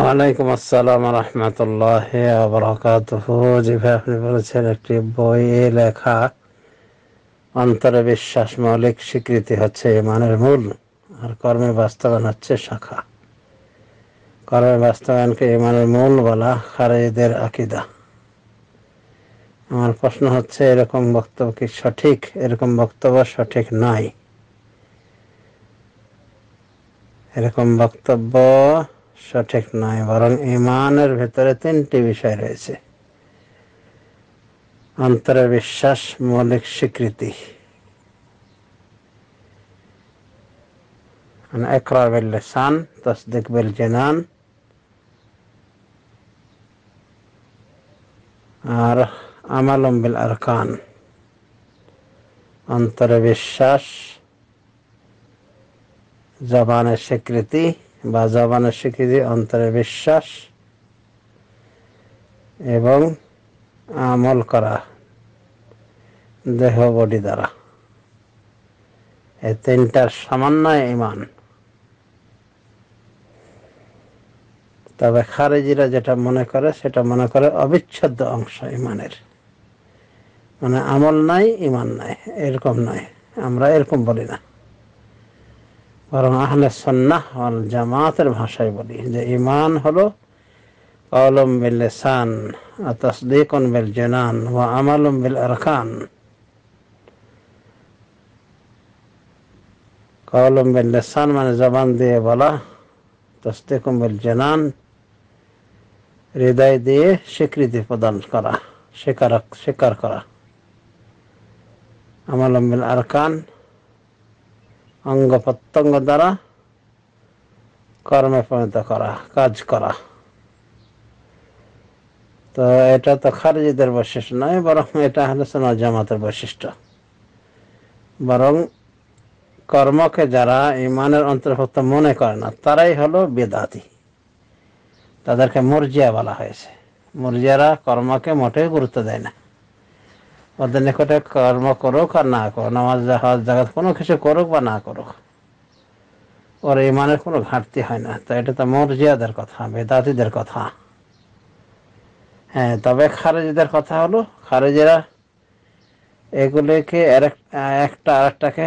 ওয়ালাইকুম আসসালাম রহমতুল্লাহ আবরকাতহ যেভাবে আপনি বলেছেন একটি বইয়ে লেখা অন্তরে বিশ্বাস মৌলিক স্বীকৃতি হচ্ছে মানের মূল আর কর্মে বাস্তবায়ন হচ্ছে শাখা কর্মের বাস্তবায়নকে ইমানের মূল বলা খারেজদের আকিদা আমার প্রশ্ন হচ্ছে এরকম বক্তব্য কি সঠিক এরকম বক্তব্য সঠিক নাই এরকম বক্তব্য সঠিক নয় বরং ইমানের ভেতরে তিনটি বিষয় রয়েছে অন্তরে বিশ্বাস মৌলিক স্বীকৃতি একরা বিল্লিসান তসদিক বিল জেনান আর আমালম বিল আরকান অন্তরে বিশ্বাস জবানের স্বীকৃতি বা জবানে স্বীকৃতি অন্তরের বিশ্বাস এবং আমল করা দেহ বডি দ্বারা এই তিনটার সামান্য ইমান তবে খারেজিরা যেটা মনে করে সেটা মনে করে অবিচ্ছেদ্য অংশ ইমানের মানে আমল নাই ইমান নাই এরকম নয় আমরা এরকম বলি না বরং আহলে সন্ন্যাহ অল জামাতের ভাষায় বলি যে ইমান হলো অলম বিল লেসান তসদিকন বিল জেনান ও আমালম বিল আরকান কলম বিল লেসান মানে জবান দিয়ে বলা তসদিকম বিল জেনান হৃদয় দিয়ে স্বীকৃতি প্রদান করা স্বীকার স্বীকার করা আমালম বিল আরকান অঙ্গ প্রত্যঙ্গ দ্বারা কর্মে পরিণত করা কাজ করা তো এটা তো খারিজিদের বৈশিষ্ট্য নয় বরং এটা হলো সোনা জামাতের বৈশিষ্ট্য বরং কর্মকে যারা ইমানের অন্তর্ভুক্ত মনে করে না তারাই হলো বেদাতি তাদেরকে মর্জিয়া বলা হয়েছে মর্জিয়ারা কর্মকে মোটেই গুরুত্ব দেয় না ওদের নিকটে কর্ম করুক আর না করো নামাজ জাহাজ জাগাত কোনো কিছু করুক বা না করুক ওর ইমানের কোনো ঘাটতি হয় না তো এটা তো মর্জিয়াদের কথা বেদাতিদের কথা হ্যাঁ তবে খারেজিদের কথা হলো খারেজিরা এগুলিকে একটা আরেকটাকে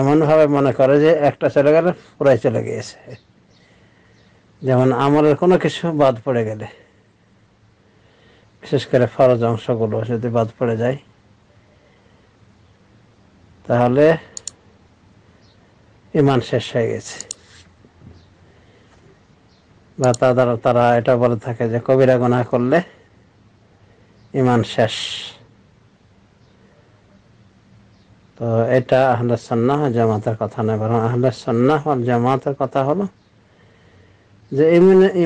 এমনভাবে মনে করে যে একটা চলে গেলে পুরাই চলে গিয়েছে যেমন আমলের কোনো কিছু বাদ পড়ে গেলে বিশেষ করে ফরজ অংশগুলো যদি বাদ পড়ে যায় তাহলে ইমান শেষ হয়ে গেছে বা তাদের তারা এটা বলে থাকে যে কবিরা গোনা করলে ইমান শেষ তো এটা আহলে সন্না জামাতের কথা নয় বরং আহলে সন্না হল জামাতের কথা হলো যে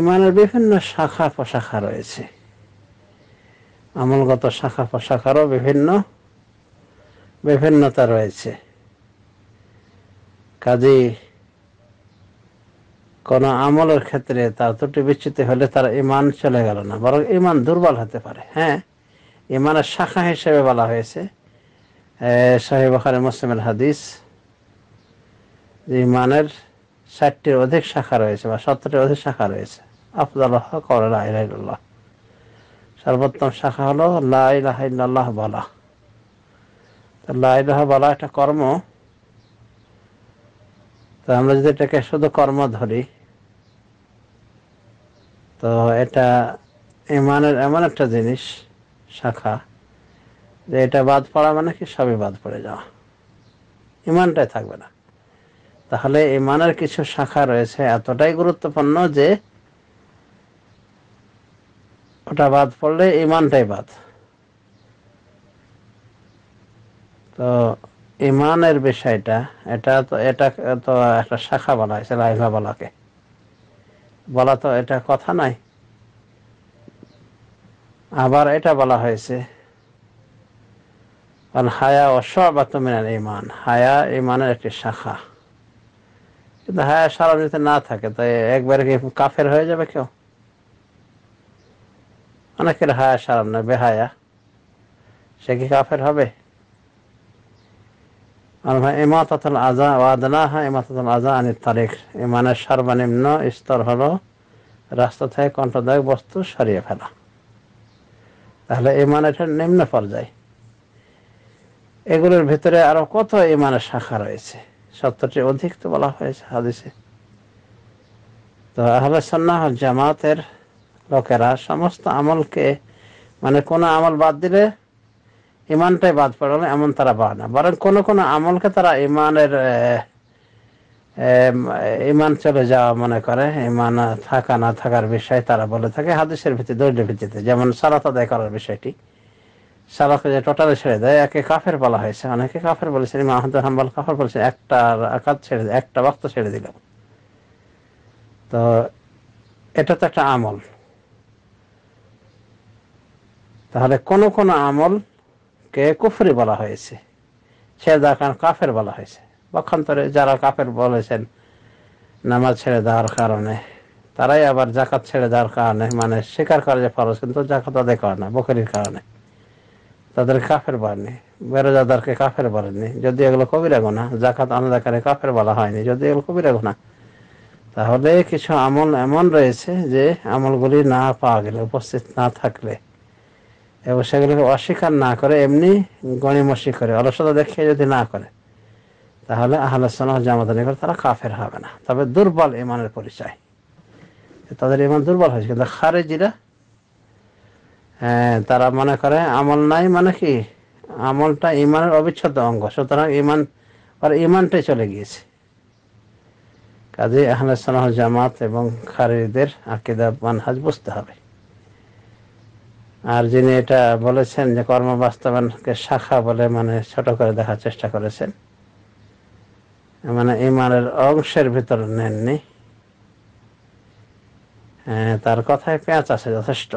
ইমানের বিভিন্ন শাখা প্রশাখা রয়েছে আমলগত শাখা প্রশাখারও বিভিন্ন বিভিন্নতা রয়েছে কাজে কোন আমলের ক্ষেত্রে তার ত্রুটি বিচ্ছিত হলে তার ইমান চলে গেল না বরং ইমান দুর্বল হতে পারে হ্যাঁ ইমানের শাখা হিসেবে বলা হয়েছে সাহেব খানে মুসলিমের হাদিস ইমানের ষাটটির অধিক শাখা রয়েছে বা সত্তরটির অধিক শাখা রয়েছে আফদাল করল্লাহ সর্বোত্তম শাখা হলো লাহ বলা লাহ বলা একটা কর্ম তো আমরা যদি এটাকে শুধু কর্ম ধরি তো এটা ইমানের এমন একটা জিনিস শাখা যে এটা বাদ পড়া মানে কি সবই বাদ পড়ে যাওয়া ইমানটাই থাকবে না তাহলে ইমানের কিছু শাখা রয়েছে এতটাই গুরুত্বপূর্ণ যে ওটা বাদ পড়লে ইমানটাই বাদ তো ইমানের বিষয়টা এটা তো এটা তো একটা শাখা বলা হয়েছে লাইভা বলাকে বলা তো এটা কথা নাই আবার এটা বলা হয়েছে কারণ হায়া অসবাত মিনার ইমান হায়া ইমানের একটি শাখা কিন্তু হায়া সারা যদি না থাকে তো একবারে কি কাফের হয়ে যাবে কেউ অনেকের হায়া সারান না বেহায়া সে কি কাফের হবে মানে সর্বনিম্ন স্তর রাস্তা থেকে কণ্ঠদায়ক বস্তু সরিয়ে ফেলা তাহলে ইমান নিম্ন পর্যায়ে এগুলোর ভিতরে আরো কত ইমানের শাখা রয়েছে সত্যটি অধিক তো বলা হয়েছে হাদিসে তো আহলে সন্ন্যাহ জামাতের লোকেরা সমস্ত আমলকে মানে কোন আমল বাদ দিলে ইমানটাই বাদ পড়ল এমন তারা পায় না বরং কোনো কোনো আমলকে তারা ইমানের ইমান চলে যাওয়া মনে করে ইমান থাকা না থাকার বিষয় তারা বলে থাকে হাদিসের ভিত্তিতে দলীয় ভিত্তিতে যেমন সালাত আদায় করার বিষয়টি সালাকে যে টোটালে ছেড়ে দেয় একে কাফের বলা হয়েছে অনেকে কাফের বলেছেন মাহমুদ হাম্বাল কাফের বলেছেন একটা আকাত ছেড়ে একটা বক্ত ছেড়ে দিল তো এটা তো একটা আমল তাহলে কোন কোন আমল কে কুফরি বলা হয়েছে ছেড়ে কারণ কাফের বলা হয়েছে পক্ষান্তরে যারা কাফের বলেছেন নামাজ ছেড়ে দেওয়ার কারণে তারাই আবার জাকাত ছেড়ে দেওয়ার কারণে মানে স্বীকার করে যে ফরজ কিন্তু জাকাত আদায় করে না বকরির কারণে তাদের কাফের বলেনি বেরোজাদারকে কাফের বলেনি যদি এগুলো কবিরা গোনা জাকাত আনাদাকারে কাফের বলা হয়নি যদি এগুলো কবিরা গোনা তাহলে কিছু আমল এমন রয়েছে যে আমলগুলি না পাওয়া গেলে উপস্থিত না থাকলে এবং সেগুলোকে অস্বীকার না করে এমনি গণিমসি করে অলসতা দেখে যদি না করে তাহলে আহলাসান জামাত করে তারা কাফের হবে না তবে দুর্বল ইমানের পরিচয় তাদের ইমান দুর্বল হয়েছে কিন্তু খারেজিরা তারা মনে করে আমল নাই মানে কি আমলটা ইমানের অবিচ্ছেদ্য অঙ্গ সুতরাং ইমান আর ইমানটাই চলে গিয়েছে কাজে আহলাসান জামাত এবং খারেজিদের আকিদা মানহাজ বুঝতে হবে আর যিনি এটা বলেছেন যে কর্ম বাস্তবায়নকে শাখা বলে মানে ছোট করে দেখার চেষ্টা করেছেন মানে ইমানের অংশের ভিতর নেননি হ্যাঁ, তার কথায় পেঁয়াজ আছে যথেষ্ট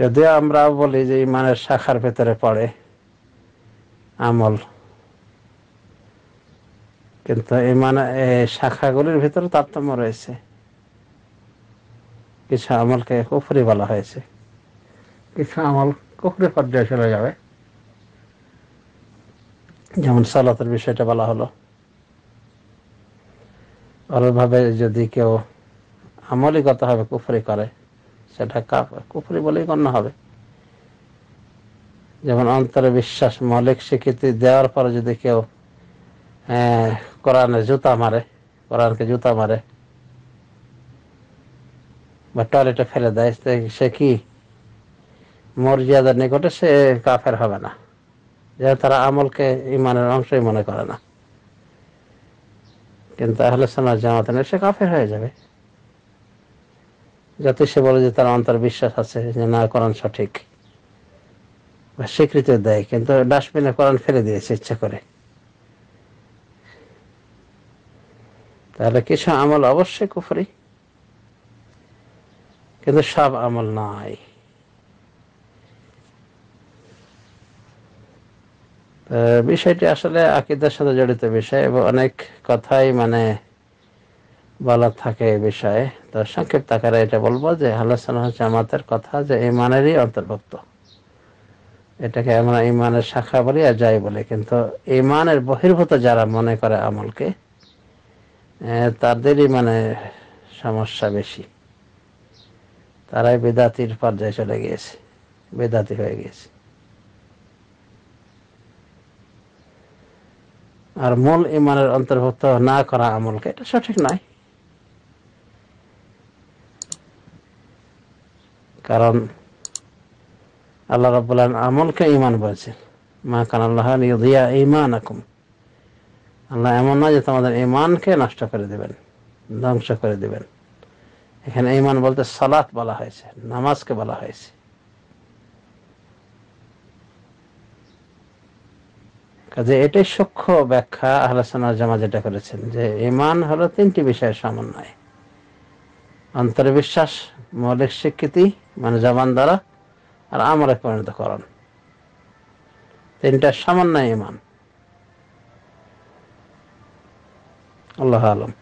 যদিও আমরা বলি যে ইমানের শাখার ভেতরে পড়ে আমল কিন্তু এই মানে শাখাগুলির ভিতরে তারতম্য রয়েছে কিছু আমলকে কুফরি বলা হয়েছে কিছু আমল কুফরি পর্যায়ে চলে যাবে যেমন সালাতের বিষয়টা বলা হলো ভাবে যদি কেউ আমলিগত হবে কুফরি করে সেটা কুফরি বলেই গণ্য হবে যেমন অন্তরে বিশ্বাস মৌলিক স্বীকৃতি দেওয়ার পরে যদি কেউ হ্যাঁ, কোরআনের জুতা মারে কোরআনকে জুতা মারে বা টয়লেটে ফেলে দেয় সে কি মর্যাদার নিকটে সে কাফের হবে না যেন তারা আমলকে ইমানের অংশই মনে করে না কিন্তু আহলে সোনার জামাত সে কাফের হয়ে যাবে যাতে সে বলে যে তার অন্তর বিশ্বাস আছে যে না কোরআন সঠিক বা স্বীকৃতি দেয় কিন্তু ডাস্টবিনে কোরআন ফেলে দিয়েছে ইচ্ছা করে তাহলে কিছু আমল অবশ্যই কুফরি কিন্তু সব আমল নাই বিষয়টি আসলে আকিদার সাথে জড়িত বিষয় এবং অনেক কথাই মানে বলা থাকে এই বিষয়ে তো সংক্ষিপ্ত আকারে এটা বলবো যে আলোচনা হচ্ছে আমাদের কথা যে ইমানেরই অন্তর্ভুক্ত এটাকে আমরা ইমানের শাখা বলি আর যাই বলি কিন্তু ইমানের বহির্ভূত যারা মনে করে আমলকে তাদেরই মানে সমস্যা বেশি তারাই বেদাতির পর্যায়ে চলে গিয়েছে বেদাতি হয়ে গিয়েছে আর মূল ইমানের অন্তর্ভুক্ত না করা আমলকে এটা সঠিক নয় কারণ আল্লাহ রবাহ আমলকে ইমান বলছেন মা কান আল্লাহ ইমান আকুম আল্লাহ এমন নয় যে তোমাদের ইমানকে নষ্ট করে দেবেন ধ্বংস করে দেবেন এখানে ইমান বলতে সালাত বলা হয়েছে নামাজকে বলা হয়েছে কাজে এটাই সূক্ষ্ম ব্যাখ্যা আহলাসনার জামা যেটা করেছেন যে ইমান হলো তিনটি বিষয়ের সমন্বয় অন্তরে বিশ্বাস মৌলিক স্বীকৃতি মানে জামান দ্বারা আর আমরা পরিণত করণ তিনটার সমন্বয় ইমান الله أعلم